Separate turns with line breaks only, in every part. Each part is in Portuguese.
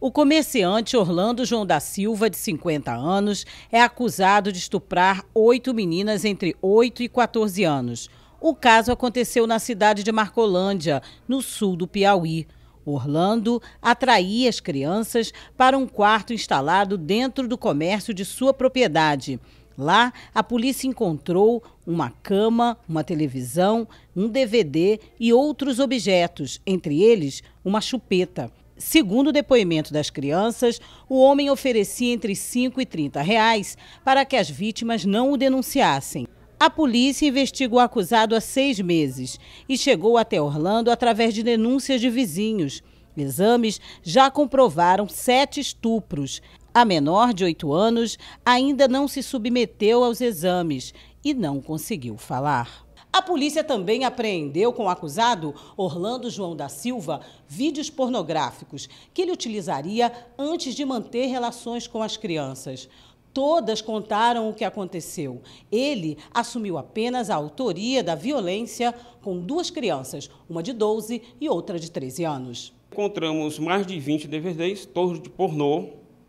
O comerciante Orlando João da Silva, de 50 anos, é acusado de estuprar oito meninas entre 8 e 14 anos. O caso aconteceu na cidade de Marcolândia, no sul do Piauí. Orlando atraía as crianças para um quarto instalado dentro do comércio de sua propriedade. Lá, a polícia encontrou uma cama, uma televisão, um DVD e outros objetos, entre eles uma chupeta. Segundo o depoimento das crianças, o homem oferecia entre 5 e 30 reais para que as vítimas não o denunciassem. A polícia investigou o acusado há seis meses e chegou até Orlando através de denúncias de vizinhos. Exames já comprovaram sete estupros. A menor de oito anos ainda não se submeteu aos exames e não conseguiu falar. A polícia também apreendeu com o acusado Orlando João da Silva vídeos pornográficos que ele utilizaria antes de manter relações com as crianças. Todas contaram o que aconteceu. Ele assumiu apenas a autoria da violência com duas crianças, uma de 12 e outra de 13 anos.
Encontramos mais de 20 DVDs, todos de pornô,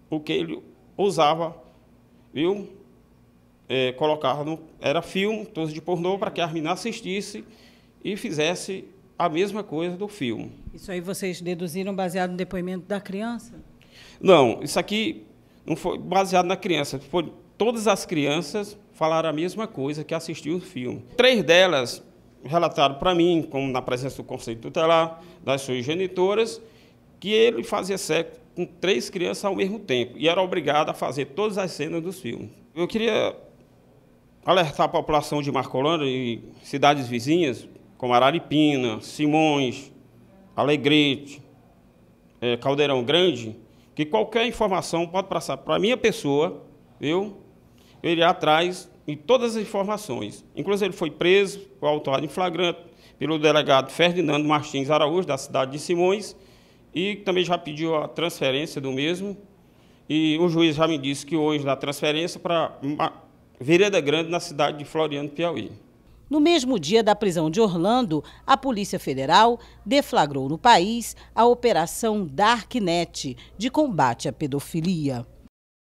porque ele usava, viu? é, era filme, todos de pornô, para que a menina assistisse e fizesse a mesma coisa do filme.
Isso aí vocês deduziram baseado no depoimento da criança?
Não, isso aqui não foi baseado na criança. Foi, todas as crianças falaram a mesma coisa que assistiu o filme. Três delas relataram para mim, como na presença do Conselho tutelar, das suas genitoras, que ele fazia sexo com três crianças ao mesmo tempo e era obrigado a fazer todas as cenas dos filmes. Eu queria alertar a população de Marcolândia e cidades vizinhas, como Araripina, Simões, Alegrete, é, Caldeirão Grande, que qualquer informação pode passar para a minha pessoa, viu? Eu é atrás em todas as informações. Inclusive, ele foi preso, foi autuado em flagrante pelo delegado Ferdinando Martins Araújo, da cidade de Simões, e também já pediu a transferência do mesmo. E o juiz já me disse que hoje dá transferência para Vereda Grande, na cidade de Floriano, Piauí.
No mesmo dia da prisão de Orlando, a Polícia Federal deflagrou no país a Operação Darknet de combate à pedofilia.